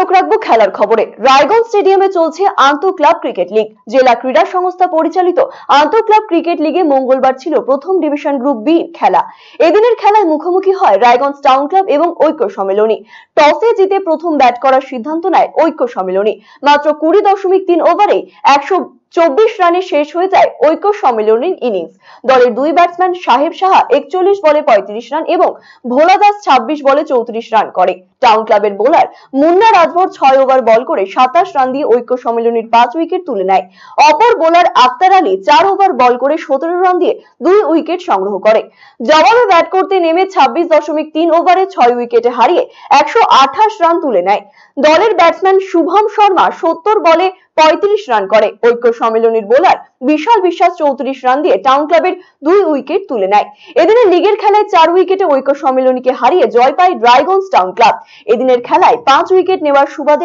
চোখ রাখবো খেলার খবরে রায়গঞ্জ স্টেডিয়ামে চলছে আন্ত ক্লাব ক্রিকেট লিগ জেলা ক্রীড়া সংস্থা পরিচালিত আন্ত ক্লাব ক্রিকেট লিগে মঙ্গলবার ছিল প্রথম ডিভিশন গ্রুপ বি খেলা এদিনের খেলায় মুখোমুখি হয় রায়গঞ্জ টাউন ক্লাব এবং ঐক্য সম্মেলনী টসে জিতে প্রথম ব্যাট করার সিদ্ধান্ত নেয় ঐক্য সম্মেলনী মাত্র কুড়ি দশমিক তিন ওভারে একশো চব্বিশ রানে শেষ হয়ে যায় ঐক্য সম্মেলনের ইনিংস দলের দুই ব্যাটসম্যান সাহেব সাহা একচল্লিশ বলে পঁয়ত্রিশ রান এবং ভোলা দাস ছাব্বিশ বলে চৌত্রিশ রান করে টাউন ক্লাবের বোলার মুন্না রাজভর ছয় ওভার বল করে সাতাশ রান দিয়ে ঐক্য সম্মেলনের পাঁচ উইকেট তুলে নেয় অপর বোলার আক্তার আলী চার ওভার বল করে সতেরো রান দিয়ে দুই উইকেট সংগ্রহ করে জবাবে ব্যাট করতে নেমে ছাব্বিশ দশমিক তিন ওভারে ছয় উইকেটে হারিয়ে একশো আঠাশ রান তুলে নেয় দলের ব্যাটসম্যান শুভম শর্মা সত্তর বলে পঁয়ত্রিশ রান করে ঐক্য সম্মেলনের বোলার বিশাল বিশ্বাস চৌত্রিশ রান দিয়ে টাউন ক্লাবের দুই উইকেট তুলে নেয় এদিনের লিগের খেলায় চার উইকেটে ঐক্য সম্মেলনীকে হারিয়ে জয় পায় রায়গঞ্জ টাউন ক্লাব এদিনের খেলায় পাঁচ উইকেট নেওয়ার সুবাদে